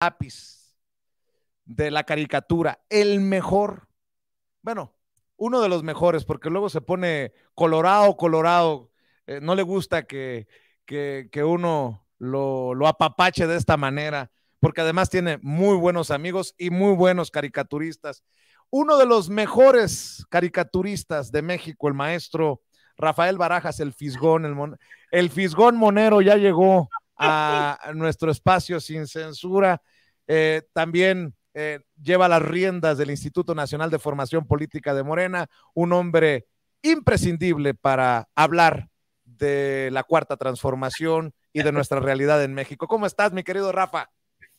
Apis de la caricatura, el mejor, bueno, uno de los mejores, porque luego se pone colorado, colorado, eh, no le gusta que, que, uno lo, apapache de esta manera, porque además tiene muy buenos amigos y muy buenos caricaturistas. Uno de los mejores caricaturistas de México, el maestro Rafael Barajas, el Fisgón, el, el Fisgón Monero ya llegó a nuestro espacio sin censura. Eh, también eh, lleva las riendas del Instituto Nacional de Formación Política de Morena, un hombre imprescindible para hablar de la cuarta transformación y de nuestra realidad en México. ¿Cómo estás, mi querido Rafa?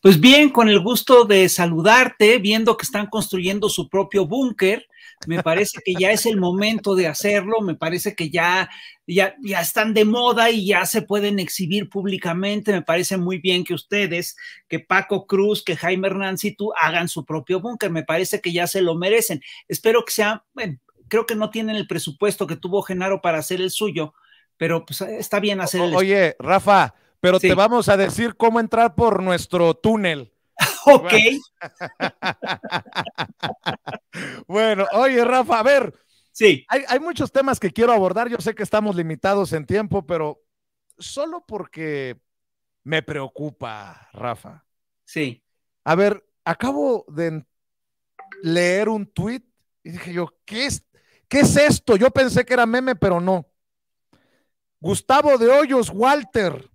Pues bien, con el gusto de saludarte, viendo que están construyendo su propio búnker, me parece que ya es el momento de hacerlo, me parece que ya, ya, ya están de moda y ya se pueden exhibir públicamente, me parece muy bien que ustedes, que Paco Cruz, que Jaime Hernández y tú hagan su propio búnker, me parece que ya se lo merecen. Espero que sea, bueno, creo que no tienen el presupuesto que tuvo Genaro para hacer el suyo, pero pues está bien hacer el... Oye, Rafa, pero te vamos a decir cómo entrar por nuestro túnel. ok. bueno, oye, Rafa, a ver. Sí. Hay, hay muchos temas que quiero abordar. Yo sé que estamos limitados en tiempo, pero solo porque me preocupa, Rafa. Sí. A ver, acabo de leer un tweet y dije yo, ¿qué es, ¿qué es esto? Yo pensé que era meme, pero no. Gustavo de Hoyos Walter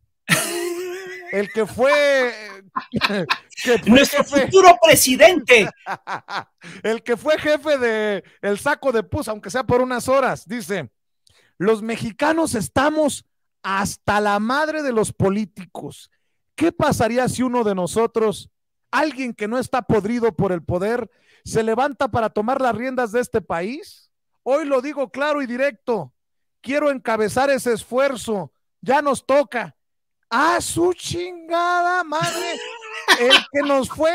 el que fue, eh, nuestro futuro presidente, el que fue jefe de el saco de pus, aunque sea por unas horas, dice, los mexicanos estamos hasta la madre de los políticos. ¿Qué pasaría si uno de nosotros, alguien que no está podrido por el poder, se levanta para tomar las riendas de este país? Hoy lo digo claro y directo. Quiero encabezar ese esfuerzo. Ya nos toca a su chingada madre, el que nos fue,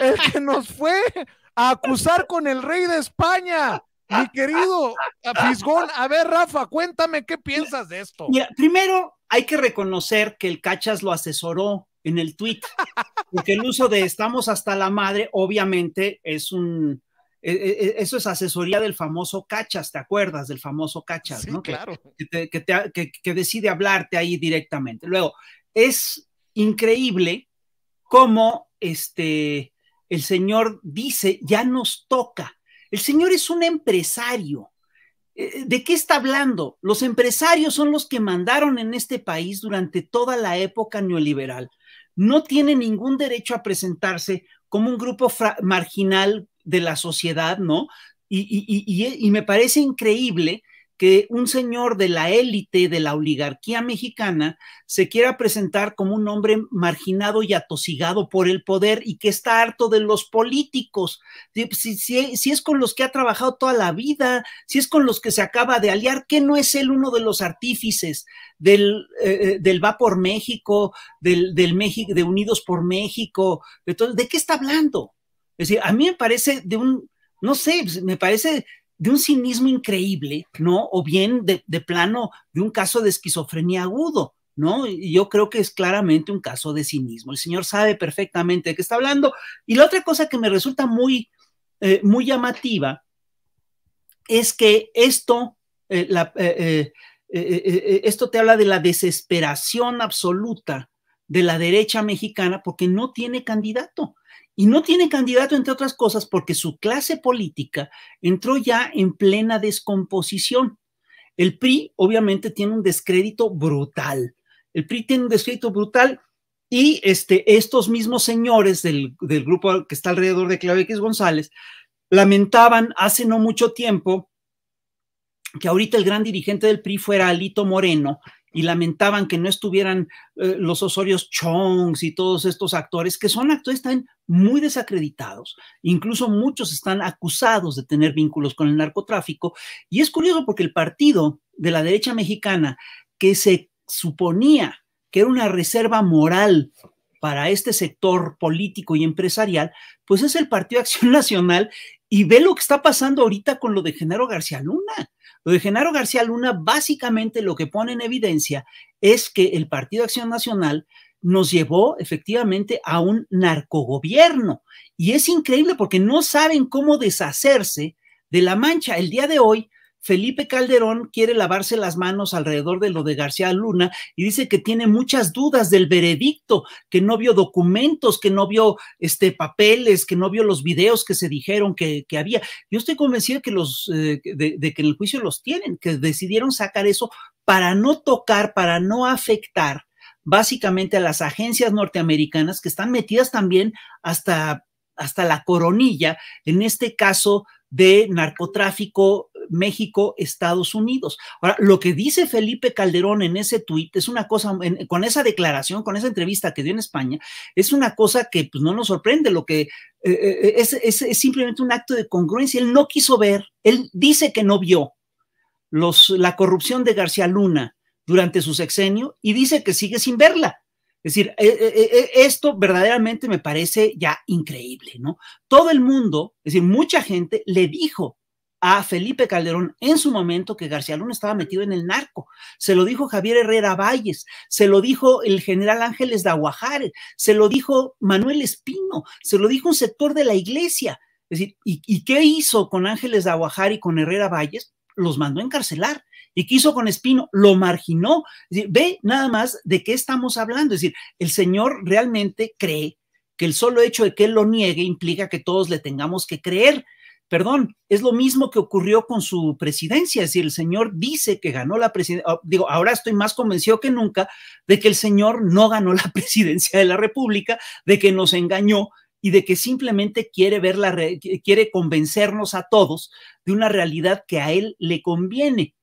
el que nos fue a acusar con el rey de España. Mi querido Fisgón, a ver, Rafa, cuéntame qué piensas de esto. Mira, primero hay que reconocer que el Cachas lo asesoró en el tweet, porque el uso de estamos hasta la madre, obviamente, es un eh, eh, eh, eso es asesoría del famoso cachas, ¿te acuerdas del famoso cachas? claro. Que, decide hablarte ahí directamente. Luego, es increíble cómo este, el señor dice, ya nos toca. El señor es un empresario. ¿De qué está hablando? Los empresarios son los que mandaron en este país durante toda la época neoliberal. No tiene ningún derecho a presentarse como un grupo marginal de la sociedad, ¿no? Y, me parece increíble que un señor de la élite, de la oligarquía mexicana, se quiera presentar como un hombre marginado y atosigado por el poder y que está harto de los políticos. Pues, si, es con los que ha trabajado toda la vida, si es con los que se acaba de aliar, que no es él uno de los artífices del, eh, del Va por México, del, del México, de Unidos por México? ¿de qué está hablando? Es decir, a mí me parece de un, no sé, pues, me parece de un cinismo increíble, ¿no? O bien de, plano de un caso de esquizofrenia agudo, ¿no? Y yo creo que es claramente un caso de cinismo. El señor sabe perfectamente de qué está hablando. Y la otra cosa que me resulta muy, eh, muy llamativa es que esto, eh, eh, esto te habla de la desesperación absoluta de la derecha mexicana porque no tiene candidato. Y no tiene candidato, entre otras cosas, porque su clase política entró ya en plena descomposición. El PRI, obviamente, tiene un descrédito brutal. El PRI tiene un descrédito brutal y este, estos mismos señores del, del grupo que está alrededor de clave X González lamentaban hace no mucho tiempo que ahorita el gran dirigente del PRI fuera Alito Moreno y lamentaban que no estuvieran eh, los Osorios Chongs y todos estos actores, que son actores están muy desacreditados, incluso muchos están acusados de tener vínculos con el narcotráfico, y es curioso porque el partido de la derecha mexicana, que se suponía que era una reserva moral para este sector político y empresarial, pues es el Partido Acción Nacional, y ve lo que está pasando ahorita con lo de Genaro García Luna lo de Genaro García Luna básicamente lo que pone en evidencia es que el Partido Acción Nacional nos llevó efectivamente a un narcogobierno. Y es increíble porque no saben cómo deshacerse de la mancha. El día de hoy Felipe Calderón quiere lavarse las manos alrededor de lo de García Luna y dice que tiene muchas dudas del veredicto, que no vio documentos, que no vio este, papeles, que no vio los videos que se dijeron que, había. Yo estoy convencido que los, eh, de, de que en el juicio los tienen, que decidieron sacar eso para no tocar, para no afectar básicamente a las agencias norteamericanas que están metidas también hasta, hasta la coronilla, en este caso de narcotráfico México, Estados Unidos. Ahora, lo que dice Felipe Calderón en ese tuit es una cosa, con esa declaración, con esa entrevista que dio en España, es una cosa que pues, no nos sorprende, lo que eh, eh, es, simplemente un acto de congruencia. Él no quiso ver, él dice que no vio la corrupción de García Luna durante su sexenio y dice que sigue sin verla. Es decir, eh, esto verdaderamente me parece ya increíble, ¿no? Todo el mundo, es decir, mucha gente le dijo a Felipe Calderón en su momento que García Luna estaba metido en el narco. Se lo dijo Javier Herrera Valles, se lo dijo el general Ángeles de Aguajare, se lo dijo Manuel Espino, se lo dijo un sector de la iglesia. Es decir, ¿y, qué hizo con Ángeles de Aguajar y con Herrera Valles? Los mandó a encarcelar. ¿Y qué hizo con Espino? Lo marginó. Es decir, ve nada más de qué estamos hablando. Es decir, el señor realmente cree que el solo hecho de que él lo niegue implica que todos le tengamos que creer. Perdón, es lo mismo que ocurrió con su presidencia. Es decir, el señor dice que ganó la presidencia. Ah, digo, ahora estoy más convencido que nunca de que el señor no ganó la presidencia de la República, de que nos engañó y de que simplemente quiere ver la quiere convencernos a todos de una realidad que a él le conviene.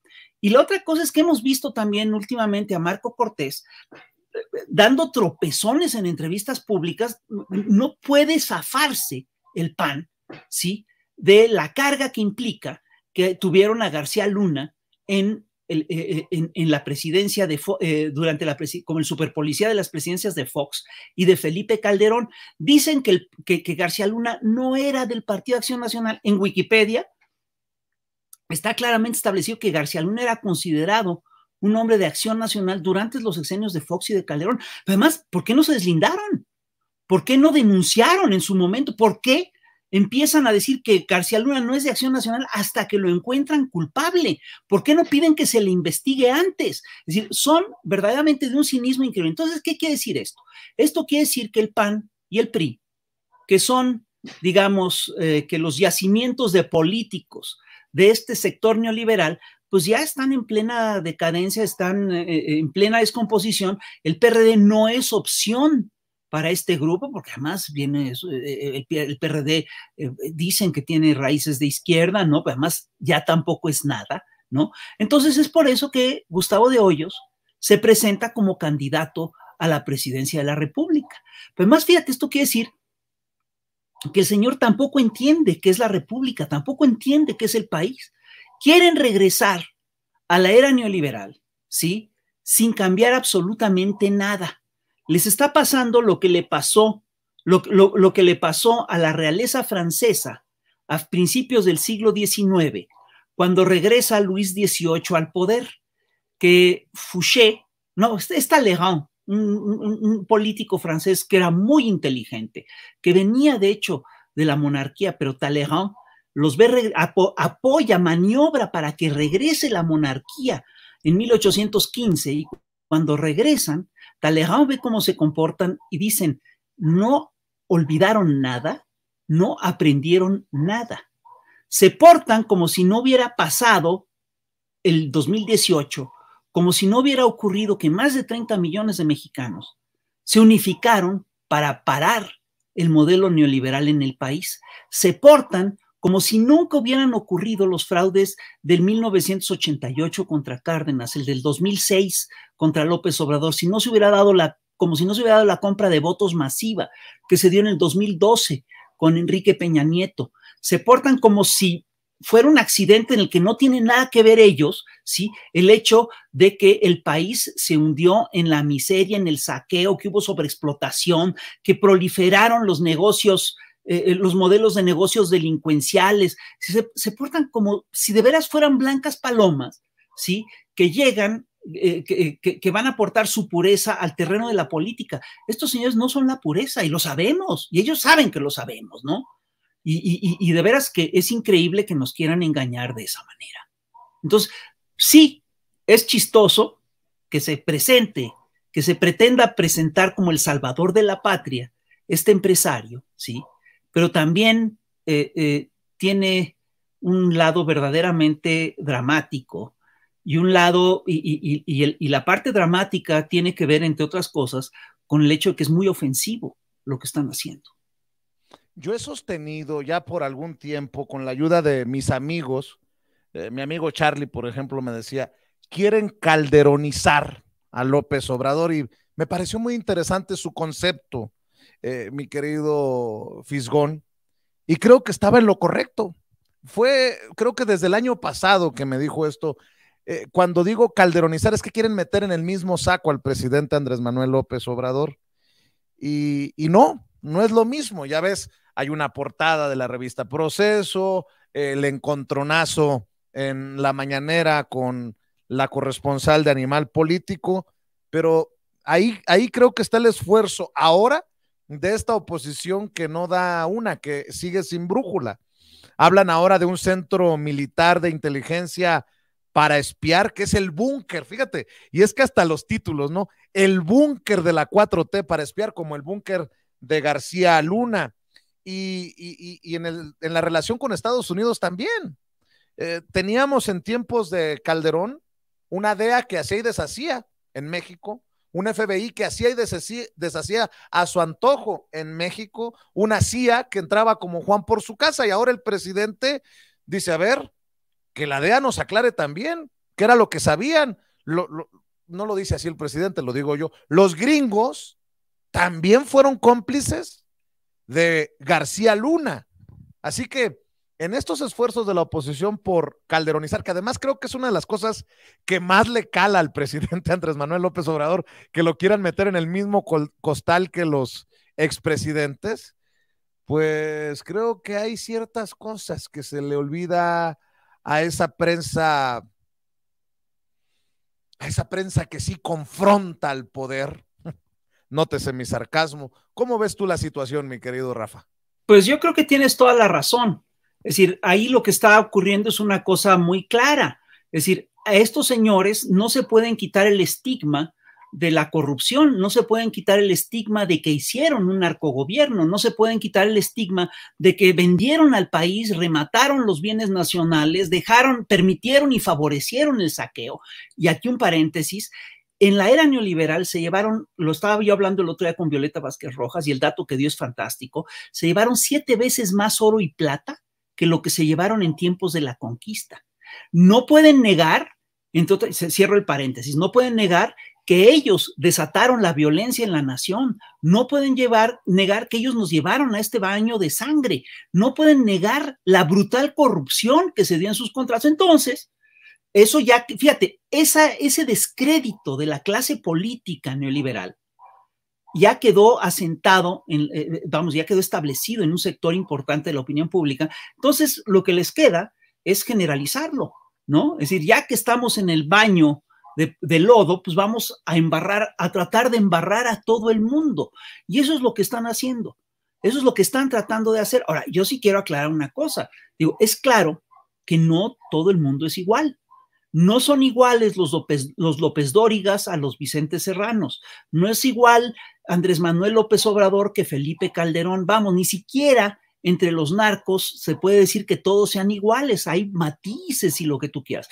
Y la otra cosa es que hemos visto también últimamente a Marco Cortés eh, dando tropezones en entrevistas públicas, no puede zafarse el PAN, ¿sí? de la carga que implica que tuvieron a García Luna en, eh, eh, la presidencia de eh, durante la como el superpolicía de las presidencias de Fox y de Felipe Calderón. Dicen que, que, García Luna no era del Partido de Acción Nacional. En Wikipedia está claramente establecido que García Luna era considerado un hombre de acción nacional durante los exenios de Fox y de Calderón. además, ¿por qué no se deslindaron? ¿Por qué no denunciaron en su momento? ¿Por qué empiezan a decir que García Luna no es de Acción Nacional hasta que lo encuentran culpable. ¿Por qué no piden que se le investigue antes? Es decir, son verdaderamente de un cinismo increíble. Entonces, ¿qué quiere decir esto? Esto quiere decir que el PAN y el PRI, que son, digamos, eh, que los yacimientos de políticos de este sector neoliberal, pues ya están en plena decadencia, están eh, eh, en plena descomposición. El PRD no es opción para este grupo, porque además viene eh, eh, el, PRD, eh, dicen que tiene raíces de izquierda, ¿no? Pero además ya tampoco es nada, ¿no? Entonces es por eso que Gustavo de Hoyos se presenta como candidato a la presidencia de la República. Pero más fíjate, esto quiere decir que el señor tampoco entiende qué es la República, tampoco entiende qué es el país. Quieren regresar a la era neoliberal, ¿sí? Sin cambiar absolutamente nada les está pasando lo que le pasó, lo, que le pasó a la realeza francesa a principios del siglo XIX, cuando regresa Luis XVIII al poder, que Fouché, no, está Talleyrand, un, político francés que era muy inteligente, que venía de hecho de la monarquía, pero Talleyrand los ve, apoya, maniobra para que regrese la monarquía en 1815 y cuando regresan, Talleyrand ve cómo se comportan y dicen, no olvidaron nada, no aprendieron nada. Se portan como si no hubiera pasado el 2018, como si no hubiera ocurrido que más de 30 millones de mexicanos se unificaron para parar el modelo neoliberal en el país. Se portan como si nunca hubieran ocurrido los fraudes del 1988 contra Cárdenas, el del 2006 contra López Obrador, si no se hubiera dado la, como si no se hubiera dado la compra de votos masiva que se dio en el 2012 con Enrique Peña Nieto. Se portan como si fuera un accidente en el que no tienen nada que ver ellos, ¿sí? El hecho de que el país se hundió en la miseria, en el saqueo, que hubo sobreexplotación, que proliferaron los negocios, eh, eh, los modelos de negocios delincuenciales. Se, se portan como si de veras fueran blancas palomas, ¿sí? Que llegan eh, que, van a aportar su pureza al terreno de la política. Estos señores no son la pureza y lo sabemos, y ellos saben que lo sabemos, ¿no? Y, de veras que es increíble que nos quieran engañar de esa manera. Entonces, sí, es chistoso que se presente, que se pretenda presentar como el salvador de la patria este empresario, ¿sí? Pero también eh, eh, tiene un lado verdaderamente dramático y un lado, y, la parte dramática tiene que ver, entre otras cosas, con el hecho de que es muy ofensivo lo que están haciendo. Yo he sostenido ya por algún tiempo, con la ayuda de mis amigos, eh, mi amigo Charlie, por ejemplo, me decía, quieren calderonizar a López Obrador y me pareció muy interesante su concepto, eh, mi querido Fisgón, y creo que estaba en lo correcto. Fue, creo que desde el año pasado que me dijo esto eh, cuando digo calderonizar, es que quieren meter en el mismo saco al presidente Andrés Manuel López Obrador. Y, no, no es lo mismo. Ya ves, hay una portada de la revista Proceso, el encontronazo en la mañanera con la corresponsal de Animal Político, pero ahí, ahí creo que está el esfuerzo ahora de esta oposición que no da una, que sigue sin brújula. Hablan ahora de un centro militar de inteligencia para espiar, que es el búnker, fíjate, y es que hasta los títulos, ¿no? El búnker de la 4T para espiar, como el búnker de García Luna, y, en, la relación con Estados Unidos también. Eh, teníamos en tiempos de Calderón una DEA que hacía y deshacía en México, un FBI que hacía y deshacía, a su antojo en México, una CIA que entraba como Juan por su casa y ahora el presidente dice, a ver, que la DEA nos aclare también, que era lo que sabían. no lo dice así el presidente, lo digo yo. Los gringos también fueron cómplices de García Luna. Así que en estos esfuerzos de la oposición por calderonizar, que además creo que es una de las cosas que más le cala al presidente Andrés Manuel López Obrador, que lo quieran meter en el mismo costal que los expresidentes, pues creo que hay ciertas cosas que se le olvida a esa prensa, a esa prensa que sí confronta al poder. Nótese mi sarcasmo. ¿Cómo ves tú la situación, mi querido Rafa? Pues yo creo que tienes toda la razón. Es decir, ahí lo que está ocurriendo es una cosa muy clara. Es decir, a estos señores no se pueden quitar el estigma de la corrupción, no se pueden quitar el estigma de que hicieron un narcogobierno, no se pueden quitar el estigma de que vendieron al país, remataron los bienes nacionales, dejaron, permitieron y favorecieron el saqueo. Y aquí un paréntesis, en la era neoliberal se llevaron, lo estaba yo hablando el otro día con Violeta Vázquez Rojas y el dato que dio es fantástico, se llevaron siete veces más oro y plata que lo que se llevaron en tiempos de la conquista. No pueden negar, entonces cierro el paréntesis, no pueden negar que ellos desataron la violencia en la nación. No pueden llevar, negar que ellos nos llevaron a este baño de sangre. No pueden negar la brutal corrupción que se dio en sus contratos. Entonces, eso ya, fíjate, ese descrédito de la clase política neoliberal ya quedó asentado, en, eh, eh, vamos, ya quedó establecido en un sector importante de la opinión pública. Entonces, lo que les queda es generalizarlo, ¿no? Es decir, ya que estamos en el baño de, lodo, pues vamos a embarrar, a tratar de embarrar a todo el mundo. Y eso es lo que están haciendo. Eso es lo que están tratando de hacer. Ahora, yo sí quiero aclarar una cosa. Digo, es claro que no todo el mundo es igual. No son iguales los López, los López Dórigas a los Vicente Serranos. No es igual Andrés Manuel López Obrador que Felipe Calderón. Vamos, ni siquiera entre los narcos se puede decir que todos sean iguales. Hay matices y lo que tú quieras.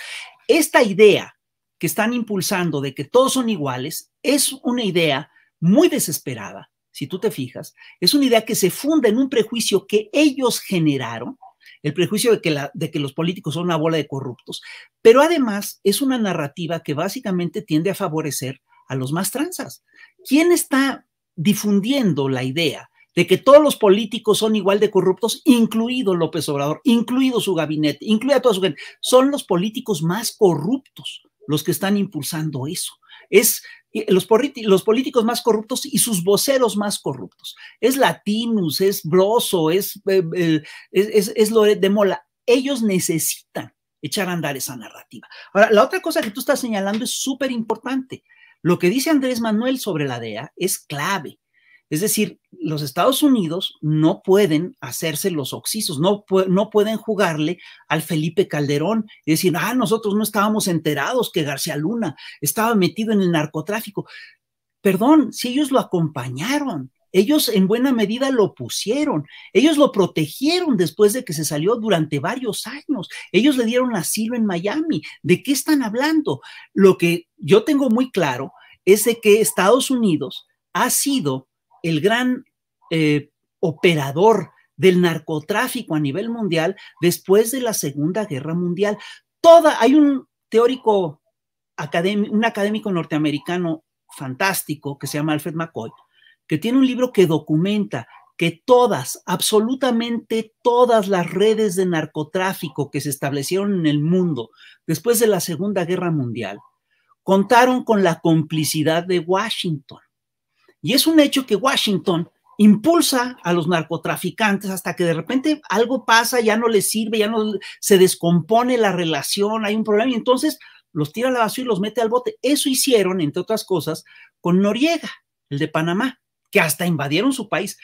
Esta idea que están impulsando de que todos son iguales es una idea muy desesperada, si tú te fijas, es una idea que se funda en un prejuicio que ellos generaron, el prejuicio de que, de que los políticos son una bola de corruptos, pero además es una narrativa que básicamente tiende a favorecer a los más transas. ¿Quién está difundiendo la idea de que todos los políticos son igual de corruptos, incluido López Obrador, incluido su gabinete, incluida toda su gente? Son los políticos más corruptos los que están impulsando eso. Es los, políticos más corruptos y sus voceros más corruptos. Es Latinus, es Broso, eh, eh, es, es, es Loret de Mola. Ellos necesitan echar a andar esa narrativa. Ahora, la otra cosa que tú estás señalando es súper importante. Lo que dice Andrés Manuel sobre la DEA es clave. Es decir, los Estados Unidos no pueden hacerse los oxisos, no, no, pueden jugarle al Felipe Calderón y decir, ah, nosotros no estábamos enterados que García Luna estaba metido en el narcotráfico. Perdón, si ellos lo acompañaron, ellos en buena medida lo pusieron, ellos lo protegieron después de que se salió durante varios años, ellos le dieron asilo en Miami. ¿De qué están hablando? Lo que yo tengo muy claro es de que Estados Unidos ha sido el gran eh, operador del narcotráfico a nivel mundial después de la Segunda Guerra Mundial. Toda, hay un teórico, un académico norteamericano fantástico que se llama Alfred McCoy, que tiene un libro que documenta que todas, absolutamente todas las redes de narcotráfico que se establecieron en el mundo después de la Segunda Guerra Mundial contaron con la complicidad de Washington. Y es un hecho que Washington impulsa a los narcotraficantes hasta que de repente algo pasa, ya no les sirve, ya no se descompone la relación, hay un problema y entonces los tira a la basura y los mete al bote. Eso hicieron, entre otras cosas, con Noriega, el de Panamá, que hasta invadieron su país.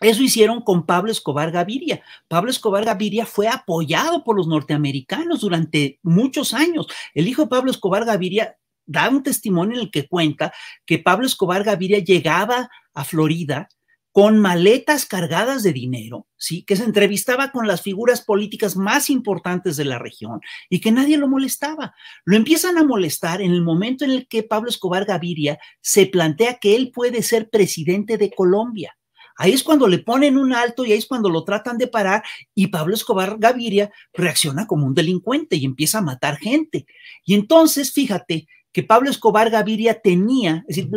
Eso hicieron con Pablo Escobar Gaviria. Pablo Escobar Gaviria fue apoyado por los norteamericanos durante muchos años. El hijo de Pablo Escobar Gaviria da un testimonio en el que cuenta que Pablo Escobar Gaviria llegaba a Florida con maletas cargadas de dinero, ¿sí? que se entrevistaba con las figuras políticas más importantes de la región y que nadie lo molestaba. Lo empiezan a molestar en el momento en el que Pablo Escobar Gaviria se plantea que él puede ser presidente de Colombia. Ahí es cuando le ponen un alto y ahí es cuando lo tratan de parar y Pablo Escobar Gaviria reacciona como un delincuente y empieza a matar gente. Y entonces, fíjate, que Pablo Escobar Gaviria tenía, es decir,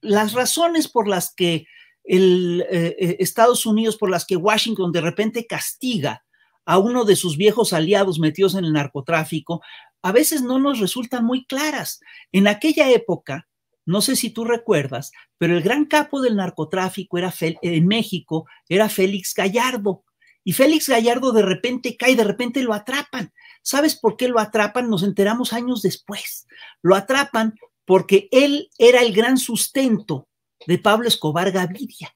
las razones por las que eh, eh, Estados Unidos, por las que Washington de repente castiga a uno de sus viejos aliados metidos en el narcotráfico, a veces no nos resultan muy claras. En aquella época, no sé si tú recuerdas, pero el gran capo del narcotráfico era en México era Félix Gallardo. Y Félix Gallardo de repente cae, de repente lo atrapan. ¿Sabes por qué lo atrapan? Nos enteramos años después. Lo atrapan porque él era el gran sustento de Pablo Escobar Gaviria.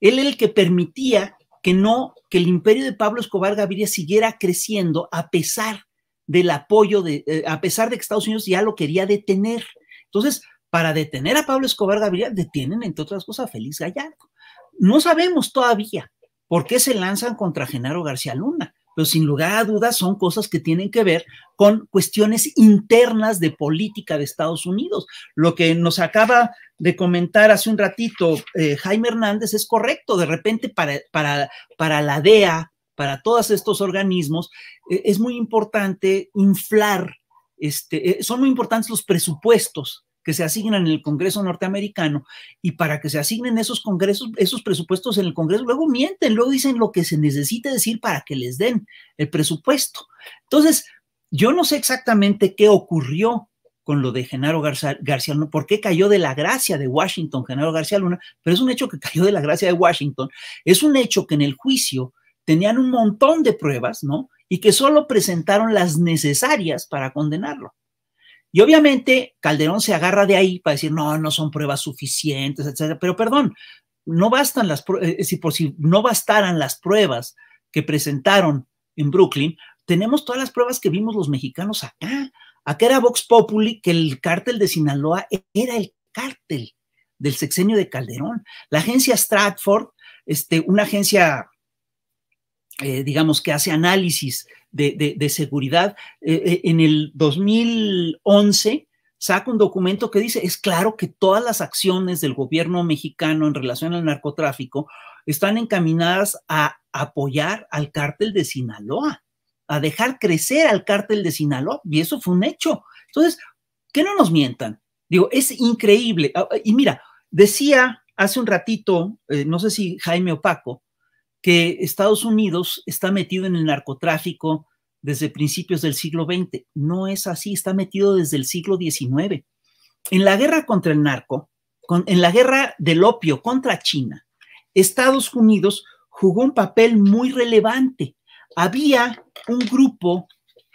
Él era el que permitía que no, que el imperio de Pablo Escobar Gaviria siguiera creciendo a pesar del apoyo de, eh, a pesar de que Estados Unidos ya lo quería detener. Entonces, para detener a Pablo Escobar Gaviria, detienen, entre otras cosas, a Félix Gallardo. No sabemos todavía por qué se lanzan contra Genaro García Luna pero sin lugar a dudas son cosas que tienen que ver con cuestiones internas de política de Estados Unidos. Lo que nos acaba de comentar hace un ratito eh, Jaime Hernández es correcto. De repente para, la DEA, para todos estos organismos, eh, es muy importante inflar, este, eh, son muy importantes los presupuestos que se asignan en el Congreso norteamericano y para que se asignen esos congresos, esos presupuestos en el Congreso, luego mienten, luego dicen lo que se necesita decir para que les den el presupuesto. Entonces, yo no sé exactamente qué ocurrió con lo de Genaro García Luna, por qué cayó de la gracia de Washington Genaro García Luna, pero es un hecho que cayó de la gracia de Washington, es un hecho que en el juicio tenían un montón de pruebas, ¿no? Y que solo presentaron las necesarias para condenarlo. Y obviamente Calderón se agarra de ahí para decir, no, no son pruebas suficientes, etcétera. Pero perdón, no bastan las pruebas, si por si no bastaran las pruebas que presentaron en Brooklyn, tenemos todas las pruebas que vimos los mexicanos acá. Acá era Vox Populi que el cártel de Sinaloa era el cártel del sexenio de Calderón. La agencia Stratford, este, una agencia, eh, digamos, que hace análisis de, seguridad. Eh, eh, en el 2011 saca un documento que dice, es claro que todas las acciones del gobierno mexicano en relación al narcotráfico están encaminadas a apoyar al cártel de Sinaloa, a dejar crecer al cártel de Sinaloa, y eso fue un hecho. Entonces, que no nos mientan. Digo, es increíble. Ah, y mira, decía hace un ratito, eh, no sé si Jaime Opaco, que Estados Unidos está metido en el narcotráfico desde principios del siglo XX. No es así, está metido desde el siglo XIX. En la guerra contra el narco, en la guerra del opio contra China, Estados Unidos jugó un papel muy relevante. Había un grupo,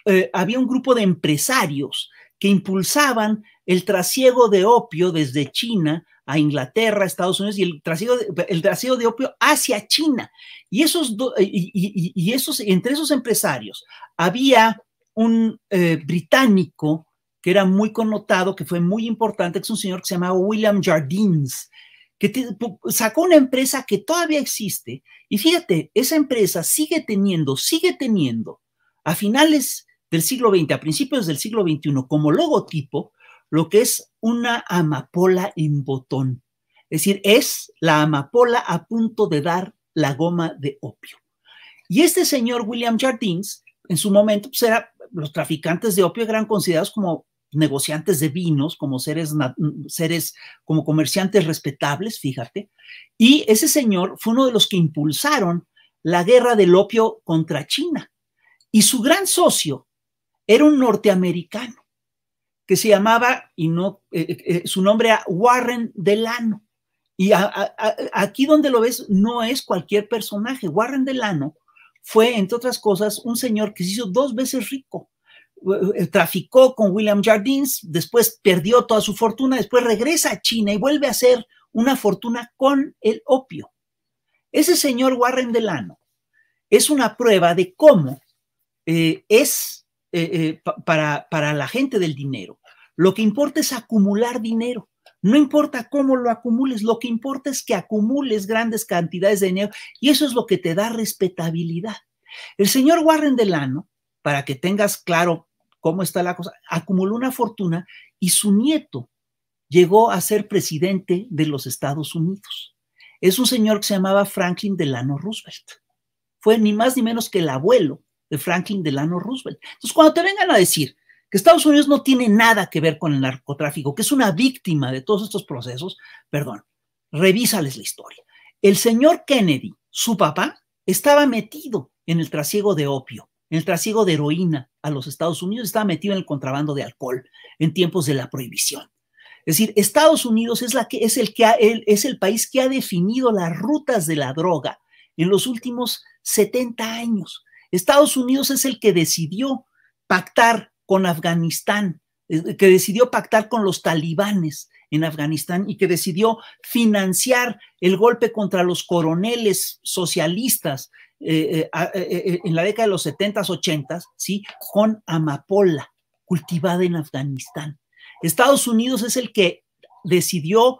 eh, había un grupo de empresarios que impulsaban el trasiego de opio desde China a Inglaterra, a Estados Unidos y el trasiego de, el de opio hacia China. Y, esos y, esos, entre esos empresarios había un eh, británico que era muy connotado, que fue muy importante, que es un señor que se llamaba William Jardines, que sacó una empresa que todavía existe. Y fíjate, esa empresa sigue teniendo, sigue teniendo a finales del siglo XX, a principios del siglo XXI, como logotipo, lo que es una amapola en botón. Es decir, es la amapola a punto de dar la goma de opio. Y este señor William Jardines, en su momento, pues, los traficantes de opio eran considerados como negociantes de vinos, como seres, seres, como comerciantes respetables, fíjate. Y ese señor fue uno de los que impulsaron la guerra del opio contra China. Y su gran socio era un norteamericano que se llamaba, y no, eh, eh, eh, su nombre era Warren Delano. Y aquí donde lo ves no es cualquier personaje. Warren Delano fue, entre otras cosas, un señor que se hizo dos veces rico. Traficó con William Jardines, después perdió toda su fortuna, después regresa a China y vuelve a hacer una fortuna con el opio. Ese señor Warren Delano es una prueba de cómo es para la gente del dinero lo que importa es acumular dinero. No importa cómo lo acumules, lo que importa es que acumules grandes cantidades de dinero y eso es lo que te da respetabilidad. El señor Warren Delano, para que tengas claro cómo está la cosa, acumuló una fortuna y su nieto llegó a ser presidente de los Estados Unidos. Es un señor que se llamaba Franklin Delano Roosevelt. Fue ni más ni menos que el abuelo de Franklin Delano Roosevelt. Entonces, cuando te vengan a decir que Estados Unidos no tiene nada que ver con el narcotráfico, que es una víctima de todos estos procesos, perdón, revísales la historia. El señor Kennedy, su papá, estaba metido en el trasiego de opio, en el trasiego de heroína a los Estados Unidos, estaba metido en el contrabando de alcohol en tiempos de la prohibición. Es decir, Estados Unidos es, la que, es, el, que es el país que ha definido las rutas de la droga en los últimos 70 años. Estados Unidos es el que decidió pactar con Afganistán, eh, que decidió pactar con los talibanes en Afganistán y que decidió financiar el golpe contra los coroneles socialistas eh, eh, en la década de los 70s, 80s, ¿sí? con amapola cultivada en Afganistán. Estados Unidos es el que decidió,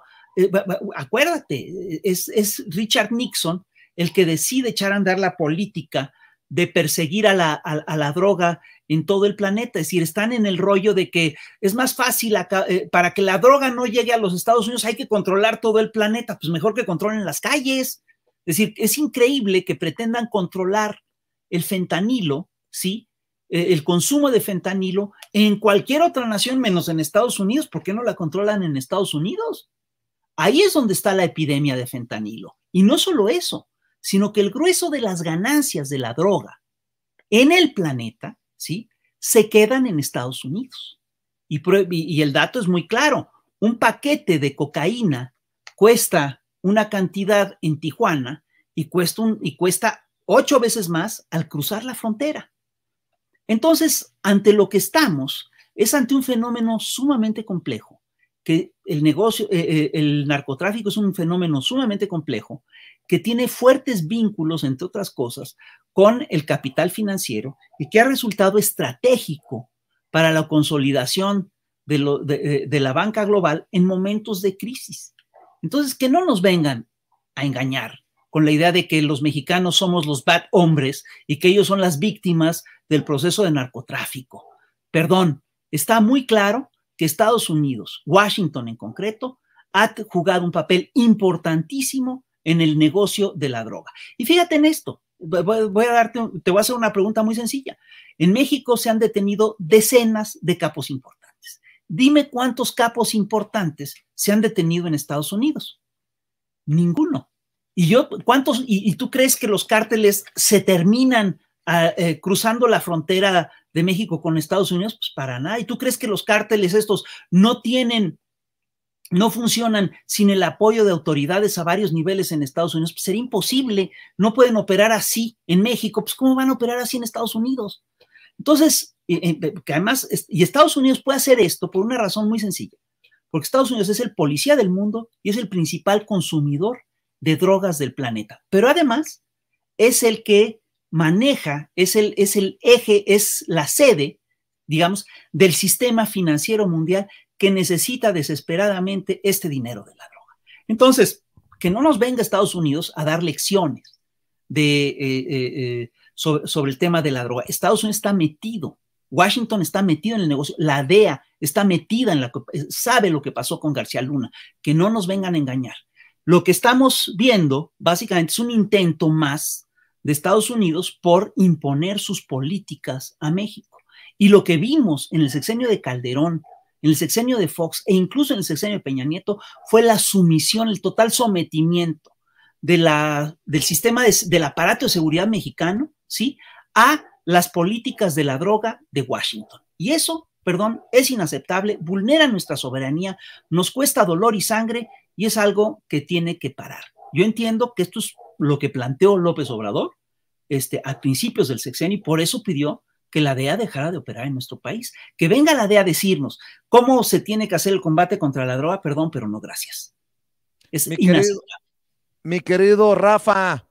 acuérdate, es, Richard Nixon el que decide echar a andar la política de perseguir a la droga en todo el planeta. Es decir, están en el rollo de que es más fácil eh, para que la droga no llegue a los Estados Unidos, hay que controlar todo el planeta. Pues mejor que controlen las calles. Es decir, es increíble que pretendan controlar el fentanilo, ¿sí? Eh, el consumo de fentanilo en cualquier otra nación menos en Estados Unidos. ¿Por qué no la controlan en Estados Unidos? Ahí es donde está la epidemia de fentanilo. Y no solo eso, sino que el grueso de las ganancias de la droga en el planeta ¿sí? Se quedan en Estados Unidos. Y, el dato es muy claro. Un paquete de cocaína cuesta una cantidad en Tijuana y cuesta, ocho veces más al cruzar la frontera. Entonces, ante lo que estamos es ante un fenómeno sumamente complejo, que el negocio, eh, eh, el narcotráfico es un fenómeno sumamente complejo, que tiene fuertes vínculos, entre otras cosas, con el capital financiero y que ha resultado estratégico para la consolidación de, la banca global en momentos de crisis. Entonces, que no nos vengan a engañar con la idea de que los mexicanos somos los bad hombres y que ellos son las víctimas del proceso de narcotráfico. Perdón, está muy claro que Estados Unidos, Washington en concreto, ha jugado un papel importantísimo en el negocio de la droga. Y fíjate en esto, voy, a darte, te voy a hacer una pregunta muy sencilla. En México se han detenido decenas de capos importantes. Dime cuántos capos importantes se han detenido en Estados Unidos. Ninguno. ¿Y yo cuántos? ¿Y, tú crees que los cárteles se terminan ah, eh, cruzando la frontera de México con Estados Unidos? Pues para nada. ¿Y tú crees que los cárteles estos no tienen no funcionan sin el apoyo de autoridades a varios niveles en Estados Unidos, pues sería imposible, no pueden operar así en México, pues ¿cómo van a operar así en Estados Unidos? Entonces, eh, que además, y Estados Unidos puede hacer esto por una razón muy sencilla, porque Estados Unidos es el policía del mundo y es el principal consumidor de drogas del planeta, pero además es el que maneja, es el, es el eje, es la sede, digamos, del sistema financiero mundial que necesita desesperadamente este dinero de la droga. Entonces, que no nos venga Estados Unidos a dar lecciones de, eh, eh, eh, sobre, sobre, el tema de la droga. Estados Unidos está metido, Washington está metido en el negocio, la DEA está metida en la... sabe lo que pasó con García Luna, que no nos vengan a engañar. Lo que estamos viendo básicamente es un intento más de Estados Unidos por imponer sus políticas a México. Y lo que vimos en el sexenio de Calderón en el sexenio de Fox e incluso en el sexenio de Peña Nieto fue la sumisión, el total sometimiento del sistema del aparato de seguridad mexicano, ¿sí? A las políticas de la droga de Washington. Y eso, perdón, es inaceptable, vulnera nuestra soberanía, nos cuesta dolor y sangre y es algo que tiene que parar. Yo entiendo que esto es lo que planteó López Obrador este, a principios del sexenio y por eso pidió que la DEA dejara de operar en nuestro país. Que venga la DEA a decirnos cómo se tiene que hacer el combate contra la droga, perdón, pero no gracias. mi, querido, Rafa,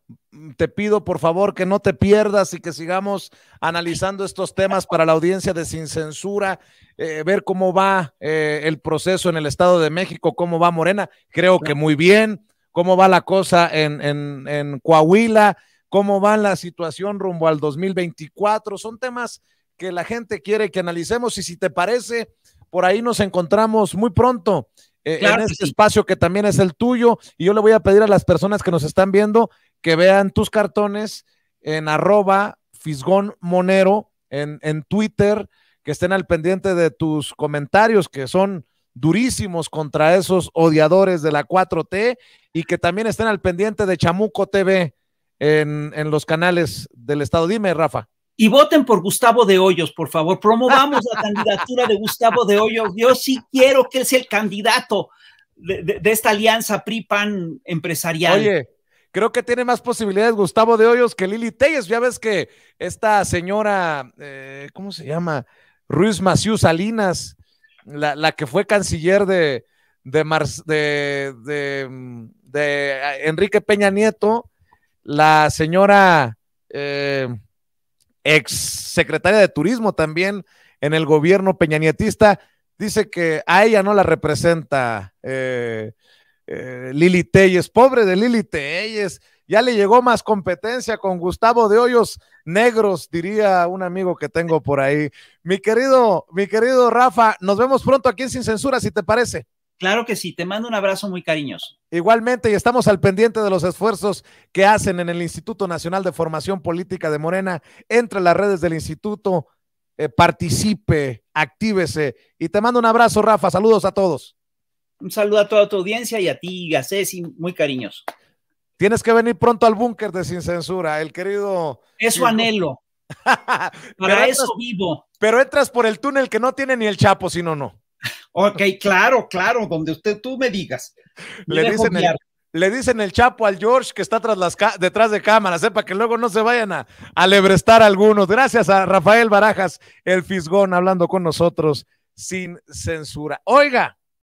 te pido por favor que no te pierdas y que sigamos analizando estos temas para la audiencia de Sin Censura, eh, ver cómo va eh, el proceso en el Estado de México, cómo va Morena, creo que muy bien, cómo va la cosa en Coahuila, cómo va la situación rumbo al 2024. Son temas que la gente quiere que analicemos y si te parece, por ahí nos encontramos muy pronto eh, en este espacio que también es el tuyo. Y yo le voy a pedir a las personas que nos están viendo que vean tus cartones en arroba Fisgón Monero en, en Twitter, que estén al pendiente de tus comentarios que son durísimos contra esos odiadores de la 4T y que también estén al pendiente de Chamuco TV, en, los canales del Estado. Dime, Rafa y voten por Gustavo de Hoyos, por favor. Promovamos la candidatura de Gustavo de Hoyos. Yo sí quiero que él sea el candidato de, esta alianza PRI-PAN empresarial. Oye, creo que tiene más posibilidades Gustavo de Hoyos que Lili Telles. Ya ves que esta señora, eh, ¿cómo se llama? Ruiz Maciú Salinas, la, que fue canciller de, de, de eh, Enrique Peña Nieto la señora eh, ex secretaria de Turismo también en el gobierno peñanietista, dice que a ella no la representa eh, eh, Lili Telles, pobre de Lili Telles, ya le llegó más competencia con Gustavo de Hoyos Negros, diría un amigo que tengo por ahí. Mi querido, mi querido Rafa, nos vemos pronto aquí en Sin Censura, si te parece. Claro que sí, te mando un abrazo muy cariñoso. Igualmente, y estamos al pendiente de los esfuerzos que hacen en el Instituto Nacional de Formación Política de Morena. Entre las redes del instituto, eh, participe, actívese. Y te mando un abrazo, Rafa. Saludos a todos. Un saludo a toda tu audiencia y a ti, a Ceci, muy cariñoso. Tienes que venir pronto al búnker de Sin Censura, el querido. Eso anhelo. Para eso vivo. Pero entras por el túnel que no tiene ni el Chapo, si no, no. Ok, claro, claro, donde usted tú me digas. le, dicen el, le dicen, el, chapo al George que está tras las detrás de cámara. sepa eh, que luego no se vayan a, a lebrestar algunos. Gracias a Rafael Barajas, el Fisgón, hablando con nosotros sin censura. Oiga,